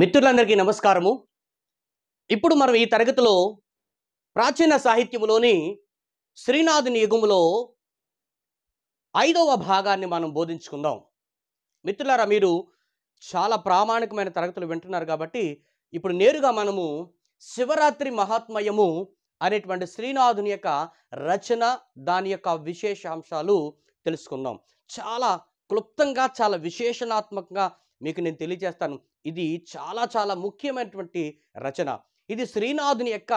మిత్రులందరికీ నమస్కారము ఇప్పుడు మనం ఈ తరగతిలో ప్రాచీన సాహిత్యములోని శ్రీనాథుని యుగములో ఐదవ భాగాన్ని మనం బోధించుకుందాం మిత్రులారా మీరు చాలా ప్రామాణికమైన తరగతులు వింటున్నారు కాబట్టి ఇప్పుడు నేరుగా మనము శివరాత్రి మహాత్మయము అనేటువంటి శ్రీనాథుని యొక్క రచన దాని యొక్క విశేషాంశాలు తెలుసుకుందాం చాలా క్లుప్తంగా చాలా విశేషణాత్మకంగా మీకు నేను తెలియజేస్తాను ఇది చాలా చాలా ముఖ్యమైనటువంటి రచన ఇది శ్రీనాథుని యొక్క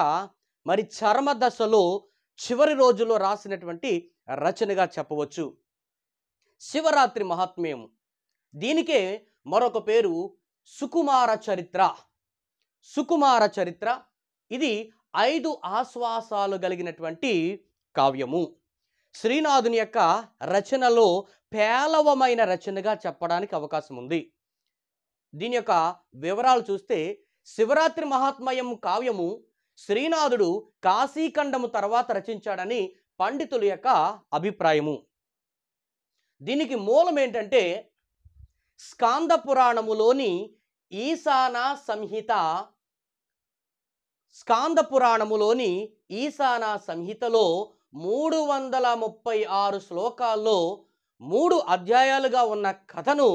మరి చర్మ దశలో చివరి రోజులో రాసినటువంటి రచనగా చెప్పవచ్చు శివరాత్రి మహాత్మ్యం దీనికే మరొక పేరు సుకుమార చరిత్ర సుకుమార చరిత్ర ఇది ఐదు ఆశ్వాసాలు కలిగినటువంటి కావ్యము శ్రీనాథుని యొక్క రచనలో పేలవమైన రచనగా చెప్పడానికి అవకాశం ఉంది దీని యొక్క వివరాలు చూస్తే శివరాత్రి మహాత్మయం కావ్యము శ్రీనాథుడు కాశీఖండము తర్వాత రచించాడని పండితుల యొక్క అభిప్రాయము దీనికి మూలం ఏంటంటే స్కాంద పురాణములోని ఈశాన సంహిత స్కాంద పురాణములోని ఈశాన సంహితలో మూడు వందల ముప్పై ఆరు శ్లోకాల్లో మూడు అధ్యాయాలుగా ఉన్న కథను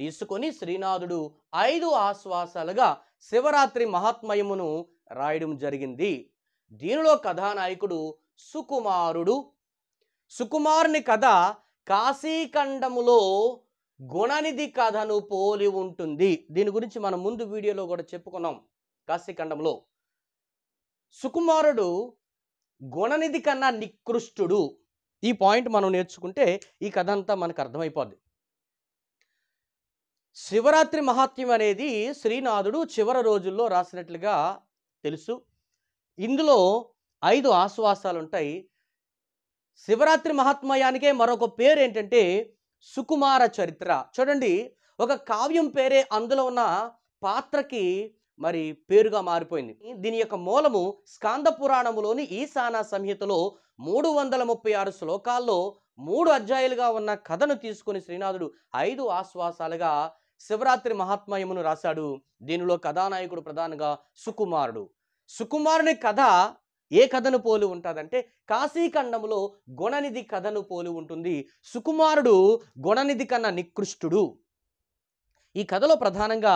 తీసుకొని శ్రీనాథుడు ఐదు ఆశ్వాసాలుగా శివరాత్రి మహాత్మయమును రాయడం జరిగింది దీనిలో కథానాయకుడు సుకుమారుడు సుకుమారుని కథ కాశీఖండములో గుణనిధి కథను పోలి ఉంటుంది దీని గురించి మనం ముందు వీడియోలో కూడా చెప్పుకున్నాం కాశీఖండంలో సుకుమారుడు గుణనిధి కన్నా నికృష్టుడు ఈ పాయింట్ మనం నేర్చుకుంటే ఈ కథ అంతా మనకు అర్థమైపోద్ది శివరాత్రి మహాత్మ్యం అనేది శ్రీనాథుడు చివరి రోజుల్లో రాసినట్లుగా తెలుసు ఇందులో ఐదు ఆశ్వాసాలు ఉంటాయి శివరాత్రి మహాత్మయానికే మరొక పేరు ఏంటంటే సుకుమార చరిత్ర చూడండి ఒక కావ్యం పేరే అందులో ఉన్న పాత్రకి మరి పేరుగా మారిపోయింది దీని యొక్క మూలము స్కాంద పురాణములోని ఈశాన సంహితలో మూడు వందల ముప్పై ఆరు శ్లోకాల్లో మూడు అధ్యాయులుగా ఉన్న కథను తీసుకుని శ్రీనాథుడు ఐదు ఆశ్వాసాలుగా శివరాత్రి మహాత్మయమును రాశాడు దీనిలో కథానాయకుడు ప్రధానంగా సుకుమారుడు సుకుమారుని కథ ఏ కథను పోలి ఉంటుందంటే కాశీఖండంలో గుణనిధి కథను పోలి ఉంటుంది సుకుమారుడు గుణనిధి కన్నా నికృష్టుడు ఈ కథలో ప్రధానంగా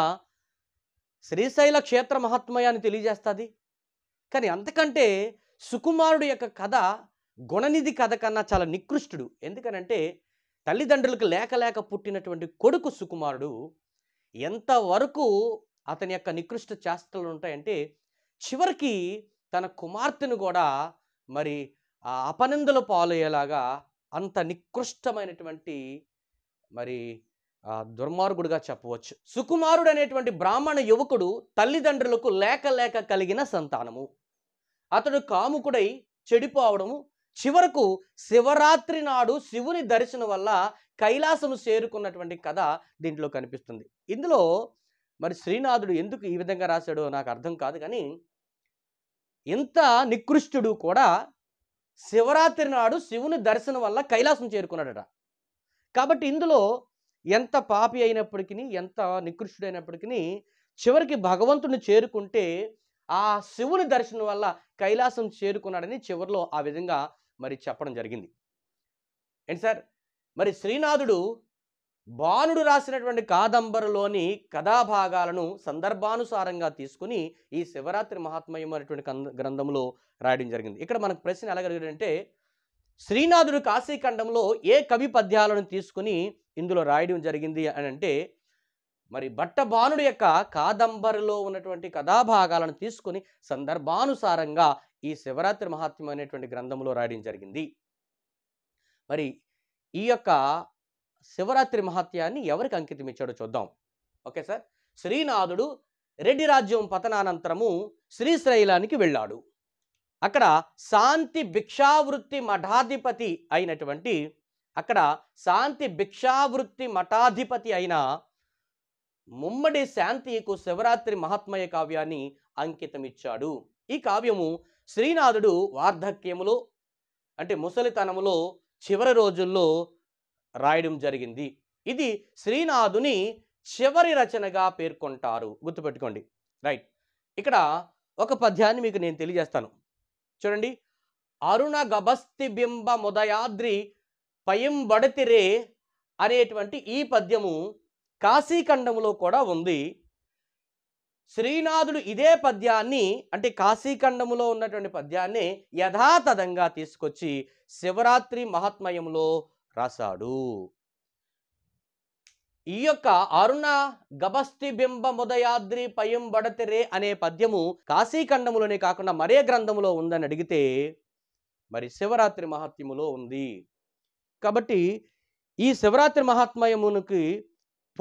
శ్రీశైల క్షేత్ర మహాత్మయాన్ని తెలియజేస్తుంది కానీ అంతకంటే సుకుమారుడు యొక్క కథ గుణనిధి కథ కన్నా చాలా నికృష్టుడు ఎందుకనంటే తల్లిదండ్రులకు లేక లేక పుట్టినటువంటి కొడుకు సుకుమారుడు ఎంతవరకు అతని యొక్క నికృష్ట చేష్టలు ఉంటాయంటే చివరికి తన కుమార్తెను కూడా మరి అపనిందలు పాలయ్యేలాగా అంత నికృష్టమైనటువంటి మరి దుర్మార్గుడిగా చెప్పవచ్చు సుకుమారుడు అనేటువంటి బ్రాహ్మణ యువకుడు తల్లిదండ్రులకు లేక లేక కలిగిన సంతానము అతడు కాముకుడై చెడిపోవడము చివరకు శివరాత్రి నాడు శివుని దర్శనం వల్ల కైలాసము చేరుకున్నటువంటి కథ దీంట్లో కనిపిస్తుంది ఇందులో మరి శ్రీనాథుడు ఎందుకు ఈ విధంగా రాశాడో నాకు అర్థం కాదు కానీ ఇంత నికృష్టుడు కూడా శివరాత్రి నాడు శివుని దర్శనం వల్ల కైలాసం చేరుకున్నాడట కాబట్టి ఇందులో ఎంత పాపి అయినప్పటికీ ఎంత నికృష్టుడైనప్పటికీ చివరికి భగవంతుని చేరుకుంటే ఆ శివుని దర్శనం వల్ల కైలాసం చేరుకున్నాడని చివరిలో ఆ విధంగా మరి చెప్పడం జరిగింది ఏంటి సార్ మరి శ్రీనాథుడు బాణుడు రాసినటువంటి కాదంబరలోని కథాభాగాలను సందర్భానుసారంగా తీసుకుని ఈ శివరాత్రి మహాత్మయం అనేటువంటి గ్రంథంలో రాయడం జరిగింది ఇక్కడ మనకు ప్రశ్న ఎలాగంటే శ్రీనాథుడు కాశీఖండంలో ఏ కవి పద్యాలను తీసుకుని ఇందులో రాయడం జరిగింది అని అంటే మరి బట్టబానుడి యొక్క కాదంబరిలో ఉన్నటువంటి కథాభాగాలను తీసుకుని సందర్భానుసారంగా ఈ శివరాత్రి మహాత్మ్యం అనేటువంటి గ్రంథంలో రాయడం జరిగింది మరి ఈ యొక్క శివరాత్రి మహాత్యాన్ని ఎవరికి అంకితం ఇచ్చాడో చూద్దాం ఓకే సార్ శ్రీనాథుడు రెడ్డి రాజ్యం పతనానంతరము శ్రీశైలానికి వెళ్ళాడు అక్కడ శాంతి భిక్షావృత్తి మఠాధిపతి అయినటువంటి అక్కడ శాంతి భిక్షావృత్తి మఠాధిపతి అయిన ముమ్మడి శాంతియకు శివరాత్రి మహాత్మయ కావ్యాన్ని అంకితమిచ్చాడు ఈ కావ్యము శ్రీనాథుడు వార్ధక్యములో అంటే ముసలితనములో చివరి రోజుల్లో రాయడం జరిగింది ఇది శ్రీనాథుని చివరి రచనగా పేర్కొంటారు గుర్తుపెట్టుకోండి రైట్ ఇక్కడ ఒక పద్యాన్ని మీకు నేను తెలియజేస్తాను చూడండి అరుణ గభస్తి బింబ ముదయాద్రి పయం బడతిరే అనేటువంటి ఈ పద్యము కాశీఖండంలో కూడా ఉంది శ్రీనాథుడు ఇదే పద్యాన్ని అంటే కాశీఖండములో ఉన్నటువంటి పద్యాన్ని యథాతథంగా తీసుకొచ్చి శివరాత్రి మహాత్మయంలో రాశాడు ఈ యొక్క అరుణ గబస్తి బింబ ముదయాద్రి పయం బడతెరే అనే పద్యము కాశీఖండములోనే కాకుండా మరే గ్రంథములో ఉందని అడిగితే మరి శివరాత్రి మహాత్మ్యములో ఉంది కాబట్టి ఈ శివరాత్రి మహాత్మయమునికి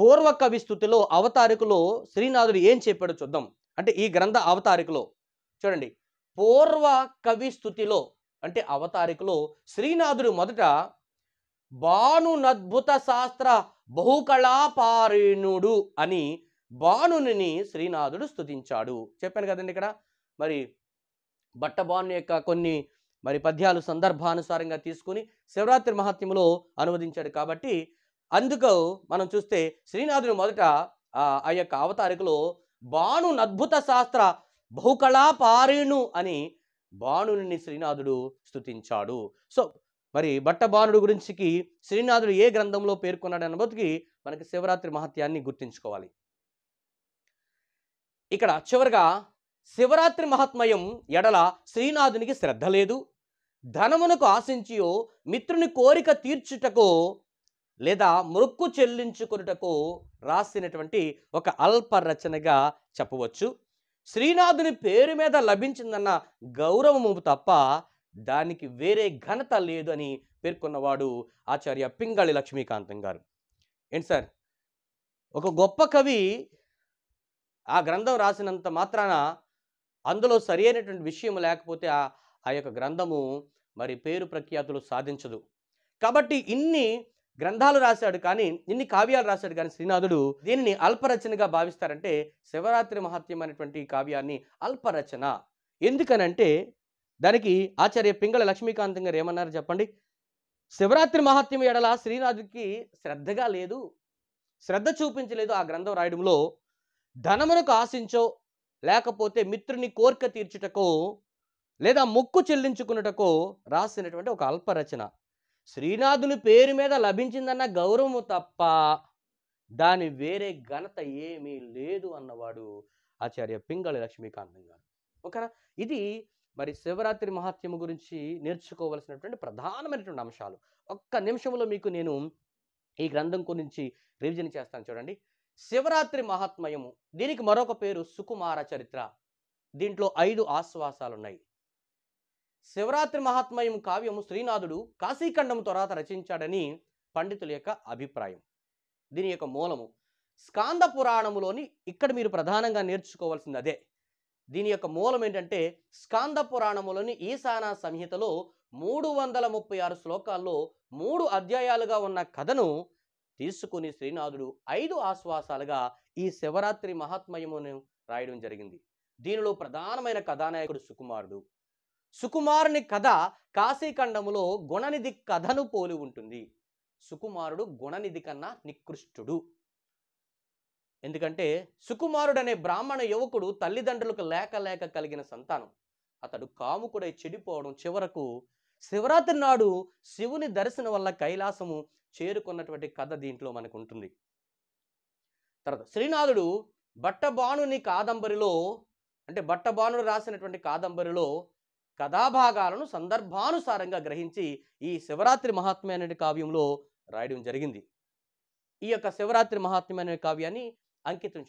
పూర్వ స్థుతిలో అవతారికలో శ్రీనాథుడు ఏం చెప్పాడో చూద్దాం అంటే ఈ గ్రంథ అవతారికలో చూడండి పూర్వ స్థుతిలో అంటే అవతారికలో శ్రీనాథుడు మొదట భానునద్భుత శాస్త్ర బహుకళాపారీణుడు అని భానుని శ్రీనాథుడు స్థుతించాడు చెప్పాను కదండి ఇక్కడ మరి బట్టబాను యొక్క కొన్ని మరి పద్యాలు సందర్భానుసారంగా తీసుకుని శివరాత్రి మహాత్మ్యంలో అనువదించాడు కాబట్టి అందుకు మనం చూస్తే శ్రీనాథుని మొదట ఆ యొక్క అవతారికలో బాణు అద్భుత శాస్త్ర బహుకళా పారేణు అని బాణుని శ్రీనాథుడు స్థుతించాడు సో మరి బట్ట బాణుడు గురించికి శ్రీనాథుడు ఏ గ్రంథంలో పేర్కొన్నాడు అన్నబతికి మనకి శివరాత్రి మహత్యాన్ని గుర్తించుకోవాలి ఇక్కడ చివరిగా శివరాత్రి మహాత్మయం ఎడల శ్రీనాథునికి శ్రద్ధ లేదు ధనమునకు ఆశించియో మిత్రుని కోరిక తీర్చుటకో లేదా మృక్కు చెల్లించుకున్నటకు రాసినటువంటి ఒక అల్ప రచనగా చెప్పవచ్చు శ్రీనాథుని పేరు మీద లభించిందన్న గౌరవము తప్ప దానికి వేరే ఘనత లేదు అని పేర్కొన్నవాడు ఆచార్య పింగళి లక్ష్మీకాంతం గారు ఏంటి సార్ ఒక గొప్ప కవి ఆ గ్రంథం రాసినంత మాత్రాన అందులో సరి అయినటువంటి విషయం లేకపోతే ఆ యొక్క గ్రంథము మరి పేరు ప్రఖ్యాతులు సాధించదు కాబట్టి ఇన్ని గ్రంథాలు రాశాడు కానీ ఇన్ని కావ్యాలు రాశాడు కానీ శ్రీనాథుడు దీనిని అల్పరచనగా భావిస్తారంటే శివరాత్రి మహత్యం అనేటువంటి కావ్యాన్ని అల్పరచన ఎందుకనంటే దానికి ఆచార్య పింగళ లక్ష్మీకాంతం గారు ఏమన్నారు చెప్పండి శివరాత్రి మహత్యం ఎడల శ్రీనాథుడికి శ్రద్ధగా లేదు శ్రద్ధ చూపించలేదు ఆ గ్రంథం రాయడంలో ధనమునకు ఆశించో లేకపోతే మిత్రుని కోరిక తీర్చుటకో లేదా మొక్కు చెల్లించుకున్నటకో రాసినటువంటి ఒక అల్పరచన శ్రీనాథుని పేరు మీద లభించిందన్న గౌరవము తప్ప దాని వేరే ఘనత ఏమీ లేదు అన్నవాడు ఆచార్య పింగళి లక్ష్మీకాంతం గారు ఓకేనా ఇది మరి శివరాత్రి మహాత్మ్యం గురించి నేర్చుకోవలసినటువంటి ప్రధానమైనటువంటి అంశాలు ఒక్క నిమిషంలో మీకు నేను ఈ గ్రంథం గురించి రివిజన్ చేస్తాను చూడండి శివరాత్రి మహాత్మయము దీనికి మరొక పేరు సుకుమార చరిత్ర దీంట్లో ఐదు ఆశ్వాసాలు ఉన్నాయి శివరాత్రి మహాత్మయం కావ్యము శ్రీనాథుడు కాశీఖండం తర్వాత రచించాడని పండితుల యొక్క అభిప్రాయం దీని యొక్క మూలము స్కాంద పురాణములోని ఇక్కడ మీరు ప్రధానంగా నేర్చుకోవాల్సింది అదే దీని యొక్క మూలం ఏంటంటే స్కాంద పురాణములోని ఈశాన సంహితలో మూడు వందల ముప్పై ఆరు శ్లోకాల్లో మూడు అధ్యాయాలుగా ఉన్న కథను తీసుకుని శ్రీనాథుడు ఐదు ఆశ్వాసాలుగా ఈ శివరాత్రి మహాత్మయమును రాయడం జరిగింది దీనిలో ప్రధానమైన కథానాయకుడు సుకుమారుడు సుకుమారుని కథ కాశీఖండములో గుణనిధి కథను పోలి ఉంటుంది సుకుమారుడు గుణనిధి కన్నా నికృష్టుడు ఎందుకంటే సుకుమారుడనే బ్రాహ్మణ యువకుడు తల్లిదండ్రులకు లేక లేక కలిగిన సంతానం అతడు కాముకుడై చెడిపోవడం చివరకు శివరాత్రి నాడు శివుని దర్శనం వల్ల కైలాసము చేరుకున్నటువంటి కథ దీంట్లో మనకు ఉంటుంది తర్వాత శ్రీనాథుడు బట్టబాణుని కాదంబరిలో అంటే బట్టబాణుడు రాసినటువంటి కాదంబరిలో కథాభాగాలను సందర్భానుసారంగా గ్రహించి ఈ శివరాత్రి మహాత్మ్య అనే కావ్యంలో రాయడం జరిగింది ఈ యొక్క శివరాత్రి మహాత్మ్యం అనే కావ్యాన్ని అంకితం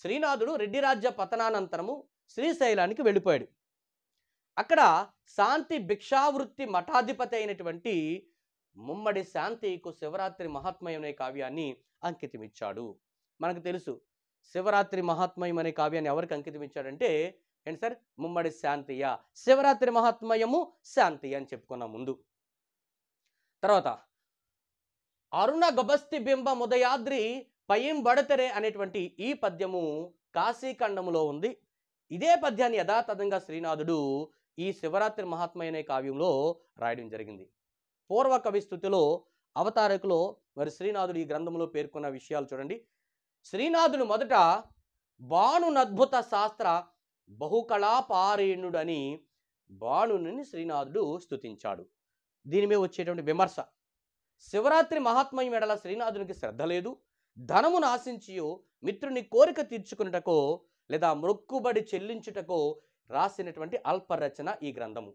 శ్రీనాథుడు రెడ్డి రాజ్య పతనానంతరము శ్రీశైలానికి వెళ్ళిపోయాడు అక్కడ శాంతి భిక్షావృత్తి మఠాధిపతి అయినటువంటి ముమ్మడి శాంతికు శివరాత్రి మహాత్మయం అనే కావ్యాన్ని అంకితమిచ్చాడు మనకు తెలుసు శివరాత్రి మహాత్మయం అనే కావ్యాన్ని ఎవరికి అంకితమిచ్చాడంటే ఏంటి సార్ ముమ్మడి శాంతియ శివరాత్రి మహాత్మయము శాంతి అని చెప్పుకున్నాం ముందు తర్వాత అరుణ గబస్తి బింబ పయం పయింబడతరే అనేటువంటి ఈ పద్యము కాశీఖండములో ఉంది ఇదే పద్యాన్ని యథాతథంగా శ్రీనాథుడు ఈ శివరాత్రి మహాత్మయ అనే కావ్యంలో రాయడం జరిగింది పూర్వ కవిస్థుతిలో అవతారకులో మరి శ్రీనాథుడు ఈ గ్రంథంలో పేర్కొన్న విషయాలు చూడండి శ్రీనాథుడు మొదట బాణునద్భుత శాస్త్ర బహుకళాపారేణుడని బాణుని శ్రీనాథుడు స్థుతించాడు దీని మీద వచ్చేటువంటి విమర్శ శివరాత్రి మహాత్మయం ఎడల శ్రీనాథునికి శ్రద్ధ లేదు ధనమును నాశించియో మిత్రుని కోరిక తీర్చుకున్నటకో లేదా మొక్కుబడి చెల్లించుటకో రాసినటువంటి అల్పరచన ఈ గ్రంథము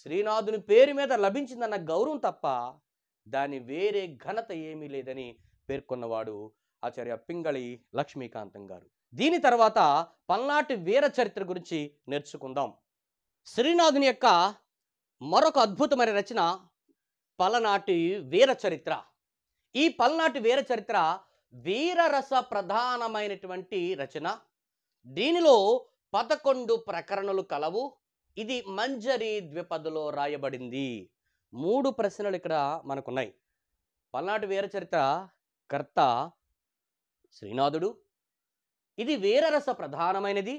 శ్రీనాథుని పేరు మీద లభించిందన్న గౌరవం తప్ప దాని వేరే ఘనత ఏమీ లేదని పేర్కొన్నవాడు ఆచార్య పింగళి లక్ష్మీకాంతం గారు దీని తర్వాత పల్నాటి వీర చరిత్ర గురించి నేర్చుకుందాం శ్రీనాథుని యొక్క మరొక అద్భుతమైన రచన పలనాటి వీర చరిత్ర ఈ పల్నాటి వీర చరిత్ర వీరరస ప్రధానమైనటువంటి రచన దీనిలో పదకొండు ప్రకరణలు కలవు ఇది మంజరి ద్విపదలో రాయబడింది మూడు ప్రశ్నలు ఇక్కడ మనకున్నాయి పల్నాటి వీర చరిత్ర కర్త శ్రీనాథుడు ఇది వీరరస ప్రధానమైనది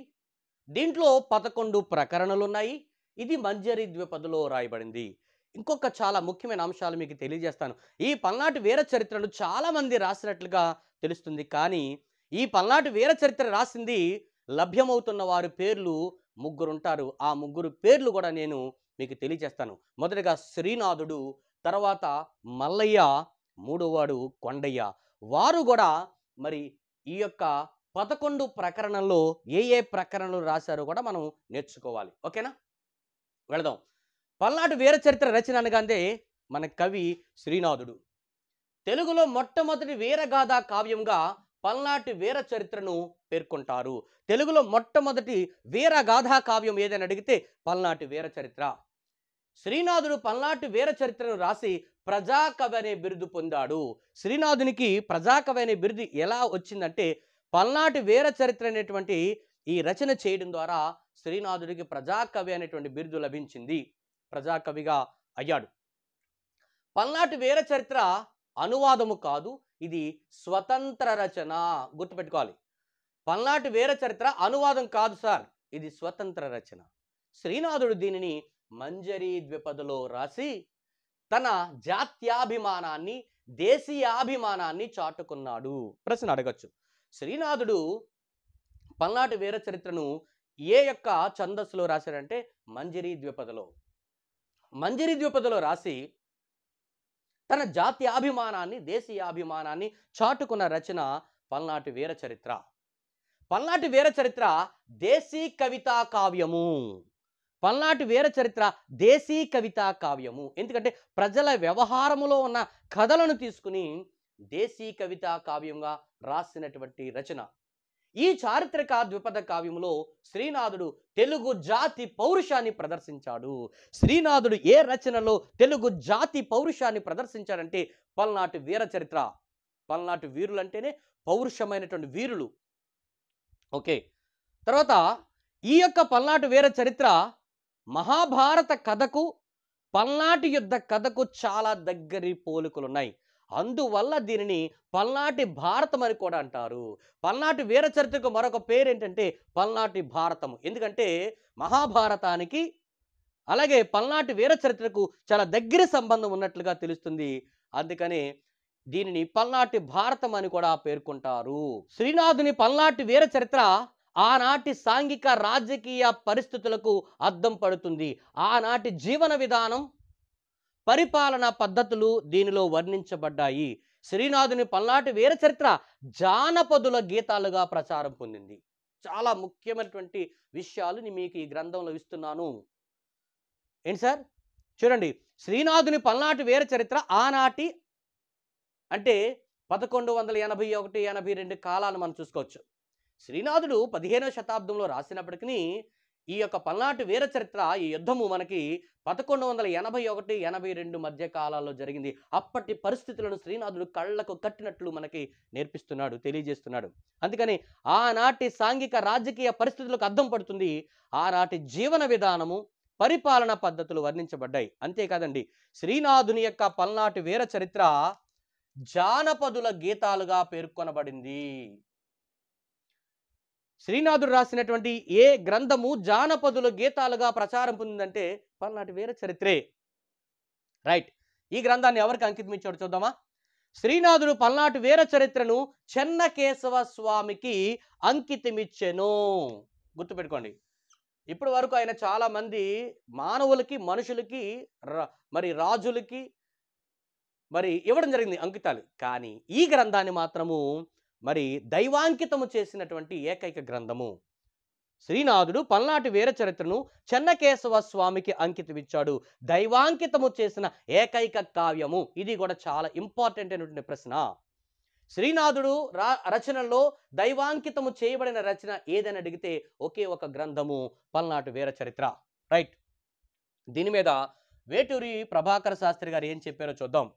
దీంట్లో పదకొండు ప్రకరణలున్నాయి ఇది మంజరి ద్విపదలో రాయబడింది ఇంకొక చాలా ముఖ్యమైన అంశాలు మీకు తెలియజేస్తాను ఈ పల్నాటి వీర చరిత్రను చాలామంది రాసినట్లుగా తెలుస్తుంది కానీ ఈ పల్నాటి వీర చరిత్ర రాసింది లభ్యమవుతున్న వారి పేర్లు ముగ్గురు ఉంటారు ఆ ముగ్గురు పేర్లు కూడా నేను మీకు తెలియజేస్తాను మొదటిగా శ్రీనాథుడు తర్వాత మల్లయ్య మూడోవాడు కొండయ్య వారు కూడా మరి ఈ యొక్క పదకొండు ప్రకరణలో ఏ ఏ ప్రకరణలు రాశారో కూడా మనం నేర్చుకోవాలి ఓకేనా వెళదాం పల్నాటి వీర చరిత్ర రచన అనగానే మన కవి శ్రీనాథుడు తెలుగులో మొట్టమొదటి వీరగాథ కావ్యంగా పల్నాటి వీర చరిత్రను పేర్కొంటారు తెలుగులో మొట్టమొదటి వీరగాథా కావ్యం ఏదని అడిగితే పల్నాటి వీర చరిత్ర శ్రీనాథుడు పల్నాటి వీర చరిత్రను రాసి ప్రజాకవి అనే బిరుదు పొందాడు శ్రీనాథునికి ప్రజాకవి అనే బిరుదు ఎలా వచ్చిందంటే పల్నాటి వీర చరిత్ర అనేటువంటి ఈ రచన చేయడం ద్వారా శ్రీనాథుడికి ప్రజాకవి అనేటువంటి బిరుదు లభించింది ప్రజాకవిగా అయ్యాడు పల్నాటి వీర చరిత్ర అనువాదము కాదు ఇది స్వతంత్ర రచన గుర్తుపెట్టుకోవాలి పల్నాటి వీర చరిత్ర అనువాదం కాదు సార్ ఇది స్వతంత్ర రచన శ్రీనాథుడు దీనిని మంజరీ ద్విపదలో రాసి తన జాత్యాభిమానాన్ని దేశీయాభిమానాన్ని చాటుకున్నాడు ప్రశ్న అడగచ్చు శ్రీనాథుడు పల్నాటి వీర చరిత్రను ఏ యొక్క ఛందస్సులో రాశాడంటే మంజరి ద్విపదలో మంజరి ద్విపదలో రాసి తన జాత్యాభిమానాన్ని దేశీయాభిమానాన్ని చాటుకున్న రచన పల్నాటి వీర చరిత్ర పల్నాటి వీర చరిత్ర దేశీ కవితా కావ్యము పల్నాటి వీర చరిత్ర దేశీ కవితా కావ్యము ఎందుకంటే ప్రజల వ్యవహారములో ఉన్న కథలను తీసుకుని దేశీ కవితా కావ్యంగా రాసినటువంటి రచన ఈ చారిత్రక ద్విపద కావ్యంలో శ్రీనాథుడు తెలుగు జాతి పౌరుషాన్ని ప్రదర్శించాడు శ్రీనాథుడు ఏ రచనలో తెలుగు జాతి పౌరుషాన్ని ప్రదర్శించాడంటే పల్నాటి వీర చరిత్ర పల్నాటి వీరులు అంటేనే పౌరుషమైనటువంటి వీరులు ఓకే తర్వాత ఈ యొక్క పల్నాటి వీర చరిత్ర మహాభారత కథకు పల్నాటి యుద్ధ కథకు చాలా దగ్గరి పోలికలు ఉన్నాయి అందువల్ల దీనిని పల్నాటి భారతం అని కూడా అంటారు పల్నాటి వీర చరిత్రకు మరొక పేరు ఏంటంటే పల్నాటి భారతం ఎందుకంటే మహాభారతానికి అలాగే పల్నాటి వీర చరిత్రకు చాలా దగ్గర సంబంధం ఉన్నట్లుగా తెలుస్తుంది అందుకని దీనిని పల్నాటి భారతం అని కూడా పేర్కొంటారు శ్రీనాథుని పల్నాటి వీర చరిత్ర ఆనాటి సాంఘిక రాజకీయ పరిస్థితులకు అద్దం పడుతుంది ఆనాటి జీవన విధానం పరిపాలనా పద్ధతులు దీనిలో వర్ణించబడ్డాయి శ్రీనాథుని పల్నాటి వీర చరిత్ర జానపదుల గీతాలుగా ప్రచారం పొందింది చాలా ముఖ్యమైనటువంటి విషయాలు మీకు ఈ గ్రంథంలో ఇస్తున్నాను ఏంటి సార్ చూడండి శ్రీనాథుని పల్నాటి వీర చరిత్ర ఆనాటి అంటే పదకొండు వందల ఎనభై ఒకటి ఎనభై రెండు కాలాలు మనం చూసుకోవచ్చు శ్రీనాథుడు పదిహేనవ శతాబ్దంలో రాసినప్పటికీ ఈ యొక్క పల్నాటి వీర చరిత్ర ఈ యుద్ధము మనకి పదకొండు వందల ఎనభై ఒకటి ఎనభై రెండు మధ్య కాలాల్లో జరిగింది అప్పటి పరిస్థితులను శ్రీనాథుడు కళ్ళకు కట్టినట్లు మనకి నేర్పిస్తున్నాడు తెలియజేస్తున్నాడు అందుకని ఆనాటి సాంఘిక రాజకీయ పరిస్థితులకు అద్దం పడుతుంది ఆనాటి జీవన విధానము పరిపాలన పద్ధతులు వర్ణించబడ్డాయి అంతేకాదండి శ్రీనాథుని యొక్క పల్నాటి వీర చరిత్ర జానపదుల గీతాలుగా పేర్కొనబడింది శ్రీనాథుడు రాసినటువంటి ఏ గ్రంథము జానపదుల గీతాలుగా ప్రచారం పొందిందంటే పల్నాటి వీర చరిత్రే రైట్ ఈ గ్రంథాన్ని ఎవరికి అంకితమించాడు చూద్దామా శ్రీనాథుడు పల్నాటి వీర చరిత్రను చెన్నకేశవ స్వామికి అంకితమిచ్చెను గుర్తుపెట్టుకోండి ఇప్పటి వరకు ఆయన చాలామంది మానవులకి మనుషులకి మరి రాజులకి మరి ఇవ్వడం జరిగింది అంకితాలు కానీ ఈ గ్రంథాన్ని మాత్రము మరి దైవాంకితము చేసినటువంటి ఏకైక గ్రంథము శ్రీనాథుడు పల్నాటి వీర చరిత్రను చెన్నకేశవ స్వామికి అంకితమిచ్చాడు దైవాంకితము చేసిన ఏకైక కావ్యము ఇది కూడా చాలా ఇంపార్టెంట్ అయినటువంటి ప్రశ్న శ్రీనాథుడు రా రచనలో దైవాంకితము చేయబడిన రచన ఏదని అడిగితే ఒకే ఒక గ్రంథము పల్నాటి వీర చరిత్ర రైట్ దీని మీద వేటూరి ప్రభాకర శాస్త్రి గారు ఏం చెప్పారో చూద్దాం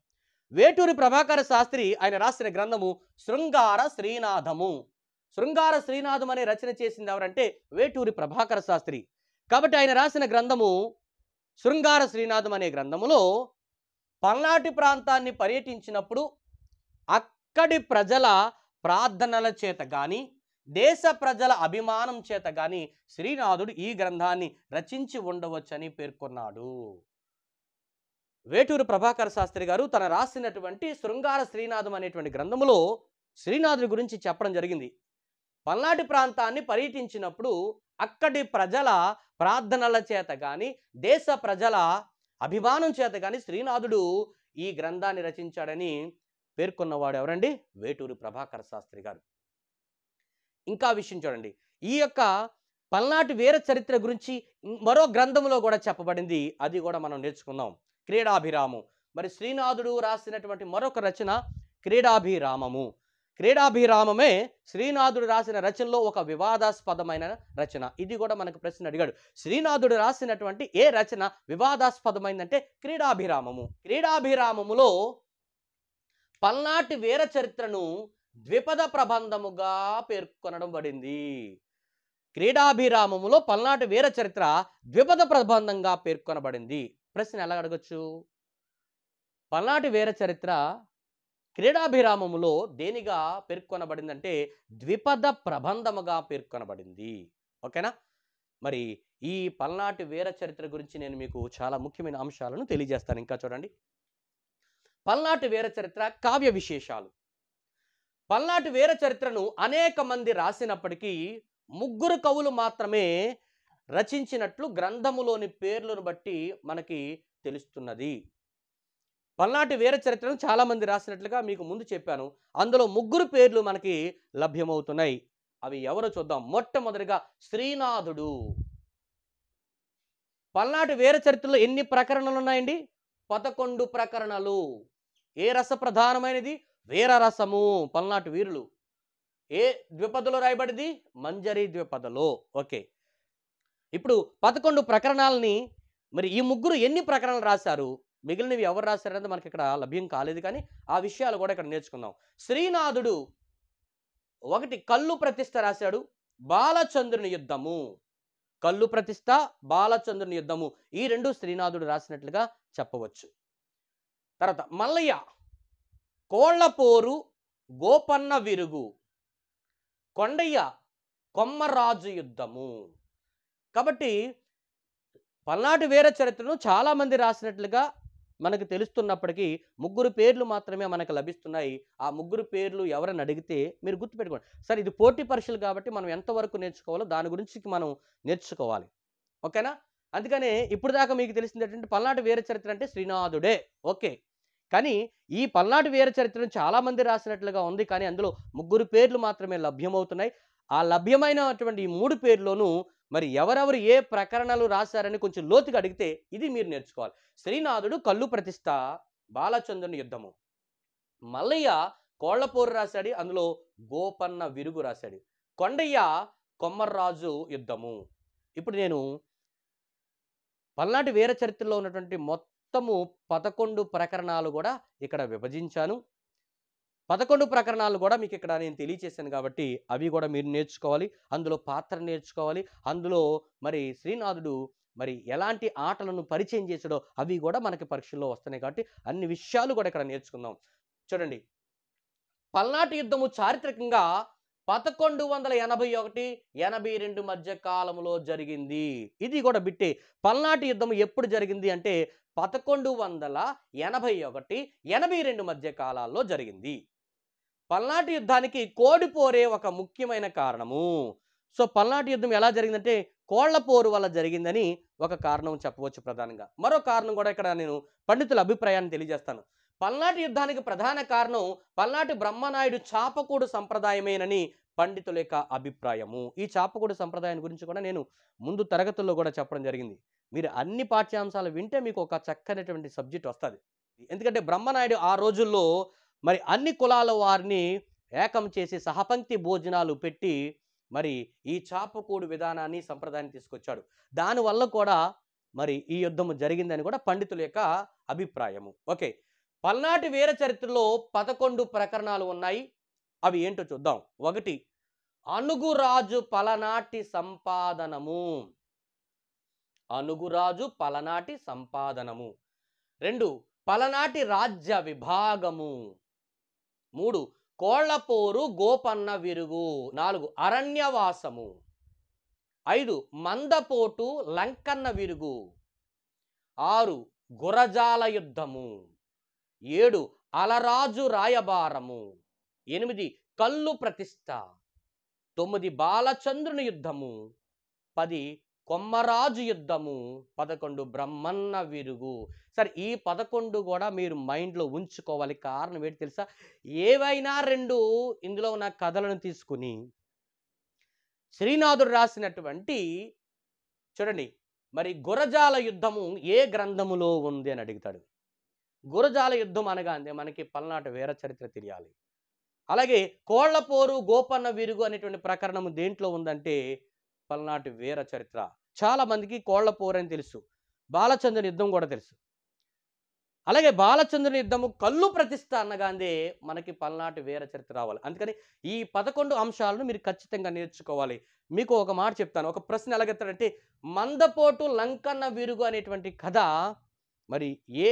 వేటూరి ప్రభాకర శాస్త్రి ఆయన రాసిన గ్రంథము శృంగార శ్రీనాథము శృంగార శ్రీనాథం అనే రచన చేసింది ఎవరంటే వేటూరి ప్రభాకర శాస్త్రి కాబట్టి ఆయన రాసిన గ్రంథము శృంగార శ్రీనాథం అనే గ్రంథములో పల్నాటి ప్రాంతాన్ని పర్యటించినప్పుడు అక్కడి ప్రజల ప్రార్థనల చేత కానీ దేశ ప్రజల అభిమానం చేత కానీ శ్రీనాథుడు ఈ గ్రంథాన్ని రచించి ఉండవచ్చని పేర్కొన్నాడు వేటూరు ప్రభాకర్ శాస్త్రి గారు తన రాసినటువంటి శృంగార శ్రీనాథం అనేటువంటి గ్రంథములో శ్రీనాథుడి గురించి చెప్పడం జరిగింది పల్నాటి ప్రాంతాన్ని పర్యటించినప్పుడు అక్కడి ప్రజల ప్రార్థనల చేత కానీ దేశ ప్రజల అభిమానం చేత కానీ శ్రీనాథుడు ఈ గ్రంథాన్ని రచించాడని పేర్కొన్నవాడు ఎవరండి వేటూరు ప్రభాకర శాస్త్రి గారు ఇంకా విషయం చూడండి ఈ యొక్క పల్నాటి వీర చరిత్ర గురించి మరో గ్రంథంలో కూడా చెప్పబడింది అది కూడా మనం నేర్చుకుందాం క్రీడాభిరాము మరి శ్రీనాథుడు రాసినటువంటి మరొక రచన క్రీడాభిరామము క్రీడాభిరామమే శ్రీనాథుడు రాసిన రచనలో ఒక వివాదాస్పదమైన రచన ఇది కూడా మనకు ప్రశ్న అడిగాడు శ్రీనాథుడు రాసినటువంటి ఏ రచన వివాదాస్పదమైందంటే క్రీడాభిరామము క్రీడాభిరామములో పల్నాటి వీర చరిత్రను ద్విపద ప్రబంధముగా పేర్కొనడం పడింది క్రీడాభిరామములో పల్నాటి వీర చరిత్ర ద్విపద ప్రబంధంగా పేర్కొనబడింది ప్రశ్న ఎలా అడగచ్చు పల్నాటి వీర చరిత్ర క్రీడాభిరామములో దేనిగా పేర్కొనబడిందంటే ద్విపద ప్రబంధముగా పేర్కొనబడింది ఓకేనా మరి ఈ పల్నాటి వీర చరిత్ర గురించి నేను మీకు చాలా ముఖ్యమైన అంశాలను తెలియజేస్తాను ఇంకా చూడండి పల్నాటి వీర చరిత్ర కావ్య విశేషాలు పల్నాటి వీర చరిత్రను అనేక మంది రాసినప్పటికీ ముగ్గురు కవులు మాత్రమే రచించినట్లు గ్రంథములోని పేర్లను బట్టి మనకి తెలుస్తున్నది పల్నాటి వీర చరిత్రను చాలామంది రాసినట్లుగా మీకు ముందు చెప్పాను అందులో ముగ్గురు పేర్లు మనకి లభ్యమవుతున్నాయి అవి ఎవరో చూద్దాం మొట్టమొదటిగా శ్రీనాథుడు పల్నాటి వీర చరిత్రలో ఎన్ని ప్రకరణలు ఉన్నాయండి పదకొండు ప్రకరణలు ఏ రస ప్రధానమైనది రసము పల్నాటి వీరులు ఏ ద్విపదలో రాయబడిది మంజరి ద్విపదలో ఓకే ఇప్పుడు పదకొండు ప్రకరణాలని మరి ఈ ముగ్గురు ఎన్ని ప్రకరణలు రాశారు మిగిలినవి ఎవరు రాశారనేది మనకి ఇక్కడ లభ్యం కాలేదు కానీ ఆ విషయాలు కూడా ఇక్కడ నేర్చుకుందాం శ్రీనాథుడు ఒకటి కళ్ళు ప్రతిష్ట రాశాడు బాలచంద్రుని యుద్ధము కళ్ళు ప్రతిష్ట బాలచంద్రుని యుద్ధము ఈ రెండు శ్రీనాథుడు రాసినట్లుగా చెప్పవచ్చు తర్వాత మల్లయ్య కోళ్లపోరు గోపన్న విరుగు కొండయ్య కొమ్మరాజు యుద్ధము కాబట్టి పల్నాటి వీర చరిత్రను చాలామంది రాసినట్లుగా మనకు తెలుస్తున్నప్పటికీ ముగ్గురు పేర్లు మాత్రమే మనకు లభిస్తున్నాయి ఆ ముగ్గురు పేర్లు ఎవరని అడిగితే మీరు గుర్తుపెట్టుకోండి సరే ఇది పోటీ పరీక్షలు కాబట్టి మనం ఎంతవరకు నేర్చుకోవాలో దాని గురించి మనం నేర్చుకోవాలి ఓకేనా అందుకనే ఇప్పుడు దాకా మీకు తెలిసింది ఏంటంటే పల్నాటి వీర చరిత్ర అంటే శ్రీనాథుడే ఓకే కానీ ఈ పల్నాటి వీర చరిత్రను చాలామంది రాసినట్లుగా ఉంది కానీ అందులో ముగ్గురు పేర్లు మాత్రమే లభ్యమవుతున్నాయి ఆ లభ్యమైనటువంటి ఈ మూడు పేర్లోనూ మరి ఎవరెవరు ఏ ప్రకరణలు రాశారని కొంచెం లోతుగా అడిగితే ఇది మీరు నేర్చుకోవాలి శ్రీనాథుడు కళ్ళు ప్రతిష్ట బాలచంద్రుని యుద్ధము మల్లయ్య కోళ్లపోరు రాశాడు అందులో గోపన్న విరుగు రాశాడు కొండయ్య కొమ్మర్రాజు యుద్ధము ఇప్పుడు నేను పల్నాటి వీర చరిత్రలో ఉన్నటువంటి మొత్తము పదకొండు ప్రకరణాలు కూడా ఇక్కడ విభజించాను పదకొండు ప్రకరణాలు కూడా మీకు ఇక్కడ నేను తెలియచేశాను కాబట్టి అవి కూడా మీరు నేర్చుకోవాలి అందులో పాత్ర నేర్చుకోవాలి అందులో మరి శ్రీనాథుడు మరి ఎలాంటి ఆటలను పరిచయం చేసాడో అవి కూడా మనకి పరీక్షల్లో వస్తున్నాయి కాబట్టి అన్ని విషయాలు కూడా ఇక్కడ నేర్చుకుందాం చూడండి పల్నాటి యుద్ధము చారిత్రకంగా పదకొండు వందల ఎనభై ఒకటి ఎనభై రెండు మధ్య కాలంలో జరిగింది ఇది కూడా బిట్టే పల్నాటి యుద్ధం ఎప్పుడు జరిగింది అంటే పదకొండు వందల ఎనభై ఒకటి ఎనభై రెండు మధ్య కాలాల్లో జరిగింది పల్నాటి యుద్ధానికి కోడిపోరే ఒక ముఖ్యమైన కారణము సో పల్నాటి యుద్ధం ఎలా జరిగిందంటే కోళ్ల పోరు వల్ల జరిగిందని ఒక కారణం చెప్పవచ్చు ప్రధానంగా మరో కారణం కూడా ఇక్కడ నేను పండితుల అభిప్రాయాన్ని తెలియజేస్తాను పల్నాటి యుద్ధానికి ప్రధాన కారణం పల్నాటి బ్రహ్మనాయుడు చాపకూడు సంప్రదాయమేనని పండితుల యొక్క అభిప్రాయము ఈ చాపకూడు సంప్రదాయం గురించి కూడా నేను ముందు తరగతుల్లో కూడా చెప్పడం జరిగింది మీరు అన్ని పాఠ్యాంశాలు వింటే మీకు ఒక చక్కనటువంటి సబ్జెక్ట్ వస్తుంది ఎందుకంటే బ్రహ్మనాయుడు ఆ రోజుల్లో మరి అన్ని కులాల వారిని ఏకం చేసి సహపంక్తి భోజనాలు పెట్టి మరి ఈ చాపకూడు విధానాన్ని సంప్రదాయాన్ని తీసుకొచ్చాడు దానివల్ల కూడా మరి ఈ యుద్ధము జరిగిందని కూడా పండితుల యొక్క అభిప్రాయము ఓకే పల్నాటి వీర చరిత్రలో పదకొండు ప్రకరణాలు ఉన్నాయి అవి ఏంటో చూద్దాం ఒకటి అనుగురాజు పలనాటి సంపాదనము అనుగురాజు పలనాటి సంపాదనము రెండు పలనాటి రాజ్య విభాగము మూడు కోళ్లపోరు గోపన్న విరుగు నాలుగు అరణ్యవాసము ఐదు మందపోటు లంకన్న విరుగు ఆరు గురజాల యుద్ధము ఏడు అలరాజు రాయబారము ఎనిమిది కల్లు ప్రతిష్ట తొమ్మిది బాలచంద్రుని యుద్ధము పది కొమ్మరాజు యుద్ధము పదకొండు బ్రహ్మన్న విరుగు సరే ఈ పదకొండు కూడా మీరు మైండ్లో ఉంచుకోవాలి కారణం ఏంటి తెలుసా ఏవైనా రెండు ఇందులో ఉన్న కథలను తీసుకుని శ్రీనాథుడు రాసినటువంటి చూడండి మరి గురజాల యుద్ధము ఏ గ్రంథములో ఉంది అని అడుగుతాడు గురజాల యుద్ధం అనగా అంతే మనకి పల్నాటి వీర చరిత్ర తెలియాలి అలాగే కోళ్లపోరు గోపన్న విరుగు అనేటువంటి ప్రకరణము దేంట్లో ఉందంటే పల్నాటి వీర చరిత్ర చాలామందికి కోళ్ల పోరని తెలుసు బాలచంద్రుని యుద్ధం కూడా తెలుసు అలాగే బాలచంద్రుని యుద్ధము కళ్ళు ప్రతిష్ట అన్నగానే మనకి పల్నాటి వీర చరిత్ర రావాలి అందుకని ఈ పదకొండు అంశాలను మీరు ఖచ్చితంగా నేర్చుకోవాలి మీకు ఒక మాట చెప్తాను ఒక ప్రశ్న ఎలాగెత్తాడంటే మందపోటు లంకన్న వీరుగు అనేటువంటి కథ మరి ఏ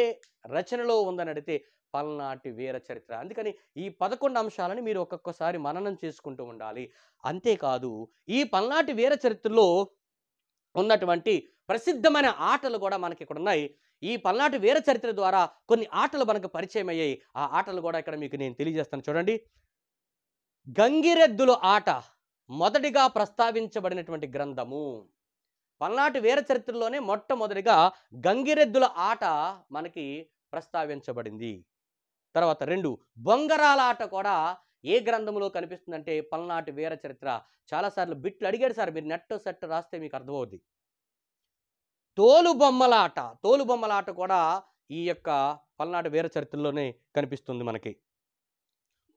రచనలో ఉందని అడిగితే పల్నాటి వీర చరిత్ర అందుకని ఈ పదకొండు అంశాలని మీరు ఒక్కొక్కసారి మననం చేసుకుంటూ ఉండాలి అంతేకాదు ఈ పల్నాటి వీర చరిత్రలో ఉన్నటువంటి ప్రసిద్ధమైన ఆటలు కూడా మనకి ఇక్కడ ఉన్నాయి ఈ పల్నాటి వీర చరిత్ర ద్వారా కొన్ని ఆటలు మనకు పరిచయం అయ్యాయి ఆ ఆటలు కూడా ఇక్కడ మీకు నేను తెలియజేస్తాను చూడండి గంగిరెద్దుల ఆట మొదటిగా ప్రస్తావించబడినటువంటి గ్రంథము పల్నాటి వీర చరిత్రలోనే మొట్టమొదటిగా గంగిరెద్దుల ఆట మనకి ప్రస్తావించబడింది తర్వాత రెండు బొంగరాల ఆట కూడా ఏ గ్రంథంలో కనిపిస్తుందంటే పల్నాటి వీర చరిత్ర చాలాసార్లు బిట్లు అడిగాడు సార్ మీరు నెట్ సెట్ రాస్తే మీకు అర్థమవుద్ది తోలు బొమ్మలాట తోలు బొమ్మలాట కూడా ఈ యొక్క పల్నాటి వీర చరిత్రలోనే కనిపిస్తుంది మనకి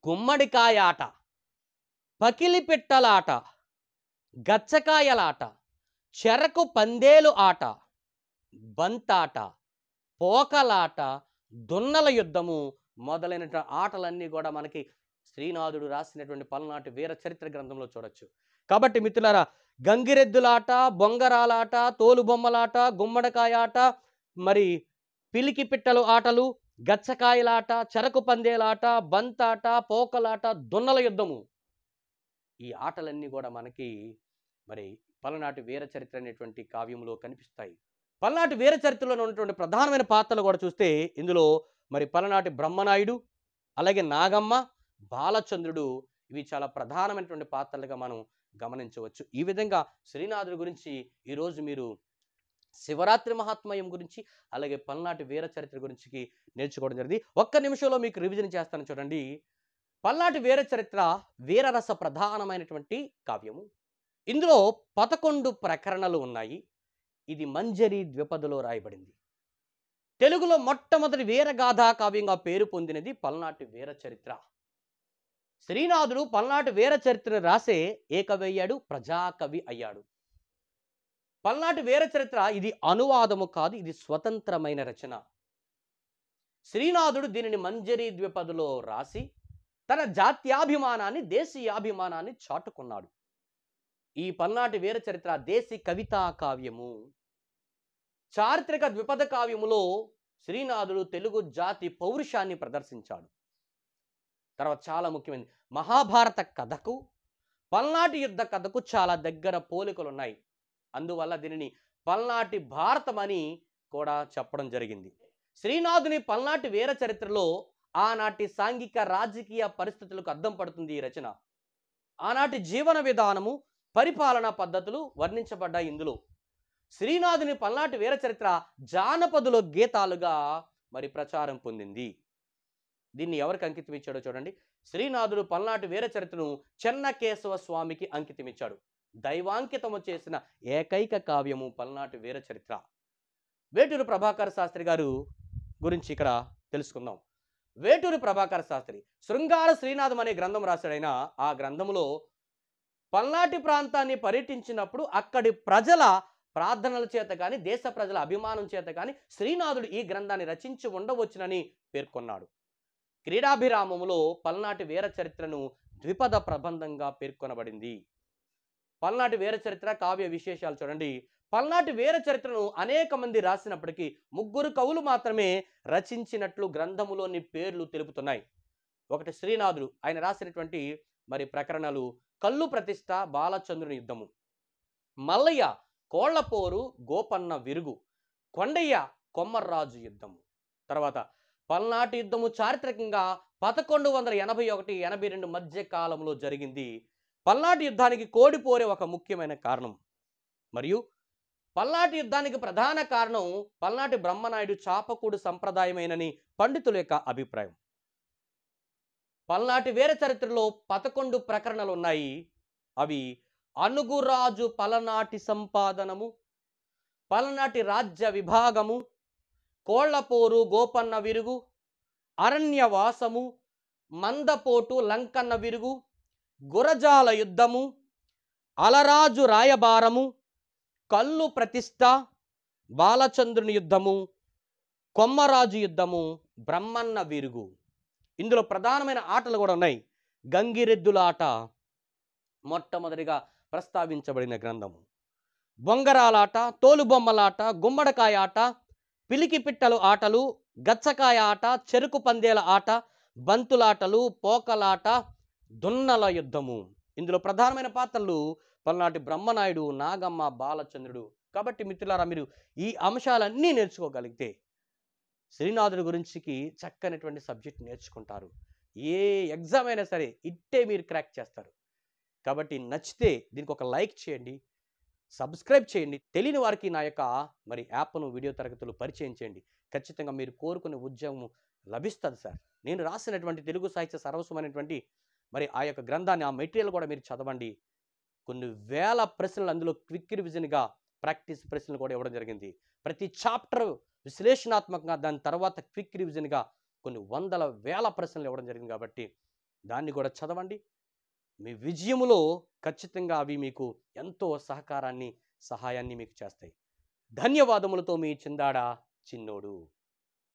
గుమ్మడికాయ ఆట పకిలిపిట్టలాట గచ్చకాయలాట చెరకు పందేలు ఆట బంతాట పోకలాట దున్నల యుద్ధము మొదలైన ఆటలన్నీ కూడా మనకి శ్రీనాథుడు రాసినటువంటి పలనాటి వీర చరిత్ర గ్రంథంలో చూడొచ్చు కాబట్టి మిత్రులారా గంగిరెద్దులాట బొంగరాలాట తోలుబొమ్మలాట గుమ్మడికాయ ఆట మరి పిలికి పిట్టలు ఆటలు గచ్చకాయలాట చెరకు పందేలాట బంతాట పోకలాట దొన్నల యుద్ధము ఈ ఆటలన్నీ కూడా మనకి మరి పలనాటి వీర చరిత్ర అనేటువంటి కావ్యంలో కనిపిస్తాయి పలనాటి వీర చరిత్రలో ఉన్నటువంటి ప్రధానమైన పాత్రలు కూడా చూస్తే ఇందులో మరి పలనాటి బ్రహ్మనాయుడు అలాగే నాగమ్మ బాలచంద్రుడు ఇవి చాలా ప్రధానమైనటువంటి పాత్రలుగా మనం గమనించవచ్చు ఈ విధంగా శ్రీనాథుడి గురించి ఈరోజు మీరు శివరాత్రి మహాత్మయం గురించి అలాగే పల్నాటి వీర చరిత్ర గురించి నేర్చుకోవడం జరిగింది ఒక్క నిమిషంలో మీకు రివిజన్ చేస్తాను చూడండి పల్నాటి వీర చరిత్ర వీరరస ప్రధానమైనటువంటి కావ్యము ఇందులో పదకొండు ప్రకరణలు ఉన్నాయి ఇది మంజరి ద్విపదలో రాయబడింది తెలుగులో మొట్టమొదటి వీరగాథా కావ్యంగా పేరు పొందినది పల్నాటి వీర చరిత్ర శ్రీనాథుడు పల్నాటి వీర చరిత్ర రాసే అయ్యాడు ప్రజాకవి అయ్యాడు పల్నాటి వీర చరిత్ర ఇది అనువాదము కాదు ఇది స్వతంత్రమైన రచన శ్రీనాథుడు దీనిని మంజరి ద్విపదులో రాసి తన జాత్యాభిమానాన్ని దేశీయాభిమానాన్ని చాటుకున్నాడు ఈ పల్నాటి వీర చరిత్ర దేశీ కవితా కావ్యము చారిత్రక ద్విపద కావ్యములో శ్రీనాథుడు తెలుగు జాతి పౌరుషాన్ని ప్రదర్శించాడు తర్వాత చాలా ముఖ్యమైనది మహాభారత కథకు పల్నాటి యుద్ధ కథకు చాలా దగ్గర పోలికలు ఉన్నాయి అందువల్ల దీనిని పల్నాటి భారతం అని కూడా చెప్పడం జరిగింది శ్రీనాథుని పల్నాటి వీర చరిత్రలో ఆనాటి సాంఘిక రాజకీయ పరిస్థితులకు అద్దం పడుతుంది ఈ రచన ఆనాటి జీవన విధానము పరిపాలనా పద్ధతులు వర్ణించబడ్డాయి ఇందులో శ్రీనాథుని పల్నాటి వీర చరిత్ర జానపదుల గీతాలుగా మరి ప్రచారం పొందింది దీన్ని ఎవరికి అంకితం ఇచ్చాడో చూడండి శ్రీనాథుడు పల్నాటి వీర చరిత్రను చెన్నకేశవ స్వామికి అంకితమిచ్చాడు దైవాంకితము చేసిన ఏకైక కావ్యము పల్నాటి వీర చరిత్ర వేటూరు ప్రభాకర్ శాస్త్రి గారు గురించి ఇక్కడ తెలుసుకుందాం వేటూరు ప్రభాకర్ శాస్త్రి శృంగార శ్రీనాథం అనే గ్రంథం రాశాడైన ఆ గ్రంథంలో పల్నాటి ప్రాంతాన్ని పర్యటించినప్పుడు అక్కడి ప్రజల ప్రార్థనల చేత కానీ దేశ ప్రజల అభిమానం చేత కానీ శ్రీనాథుడు ఈ గ్రంథాన్ని రచించి ఉండవచ్చునని పేర్కొన్నాడు క్రీడాభిరామములో పల్నాటి వీర చరిత్రను ద్విపద ప్రబంధంగా పేర్కొనబడింది పల్నాటి వీర చరిత్ర కావ్య విశేషాలు చూడండి పల్నాటి వీర చరిత్రను అనేక మంది రాసినప్పటికీ ముగ్గురు కవులు మాత్రమే రచించినట్లు గ్రంథములోని పేర్లు తెలుపుతున్నాయి ఒకటి శ్రీనాథుడు ఆయన రాసినటువంటి మరి ప్రకరణలు కల్లు ప్రతిష్ట బాలచంద్రుని యుద్ధము మల్లయ్య కోళ్లపోరు గోపన్న విరుగు కొండయ్య కొమ్మర్రాజు యుద్ధము తర్వాత పల్నాటి యుద్ధము చారిత్రకంగా పదకొండు వందల ఎనభై ఒకటి ఎనభై రెండు మధ్య కాలంలో జరిగింది పల్నాటి యుద్ధానికి కోడిపోరే ఒక ముఖ్యమైన కారణం మరియు పల్నాటి యుద్ధానికి ప్రధాన కారణం పల్నాటి బ్రహ్మనాయుడు చాపకూడు సంప్రదాయమేనని పండితుల యొక్క అభిప్రాయం పల్నాటి వేర చరిత్రలో పదకొండు ప్రకరణలు ఉన్నాయి అవి అనుగురాజు పలనాటి సంపాదనము పలనాటి రాజ్య విభాగము కోళ్లపోరు గోపన్న విరుగు అరణ్యవాసము మందపోటు లంకన్న విరుగు గురజాల యుద్ధము అలరాజు రాయబారము కల్లు ప్రతిష్ట బాలచంద్రుని యుద్ధము కొమ్మరాజు యుద్ధము బ్రహ్మన్న విరుగు ఇందులో ప్రధానమైన ఆటలు కూడా ఉన్నాయి గంగిరెద్దుల ఆట మొట్టమొదటిగా ప్రస్తావించబడిన గ్రంథము బొంగరాలాట తోలుబొమ్మలాట గుమ్మడకాయ ఆట పిలికి పిట్టలు ఆటలు గచ్చకాయ ఆట చెరుకు పందేల ఆట బంతులాటలు పోకలాట దున్నల యుద్ధము ఇందులో ప్రధానమైన పాత్రలు పల్నాటి బ్రహ్మనాయుడు నాగమ్మ బాలచంద్రుడు కాబట్టి మిత్రులారా మీరు ఈ అంశాలన్నీ నేర్చుకోగలిగితే శ్రీనాథుడి గురించికి చక్కనటువంటి సబ్జెక్ట్ నేర్చుకుంటారు ఏ ఎగ్జామ్ అయినా సరే ఇట్టే మీరు క్రాక్ చేస్తారు కాబట్టి నచ్చితే దీనికి ఒక లైక్ చేయండి సబ్స్క్రైబ్ చేయండి తెలియని వారికి నా యొక్క మరి యాప్ను వీడియో తరగతులు పరిచయం చేయండి ఖచ్చితంగా మీరు కోరుకునే ఉద్యోగం లభిస్తుంది సార్ నేను రాసినటువంటి తెలుగు సాహిత్య సర్వస్వమైనటువంటి మరి ఆ యొక్క గ్రంథాన్ని ఆ మెటీరియల్ కూడా మీరు చదవండి కొన్ని వేల ప్రశ్నలు అందులో క్విక్ రివిజన్గా ప్రాక్టీస్ ప్రశ్నలు కూడా ఇవ్వడం జరిగింది ప్రతి చాప్టర్ విశ్లేషణాత్మకంగా దాని తర్వాత క్విక్ రివిజన్గా కొన్ని వందల వేల ప్రశ్నలు ఇవ్వడం జరిగింది కాబట్టి దాన్ని కూడా చదవండి మీ విజయములో ఖచ్చితంగా అవి మీకు ఎంతో సహకారాన్ని సహాయాన్ని మీకు చేస్తాయి ధన్యవాదములతో మీ చిందాడ చిన్నోడు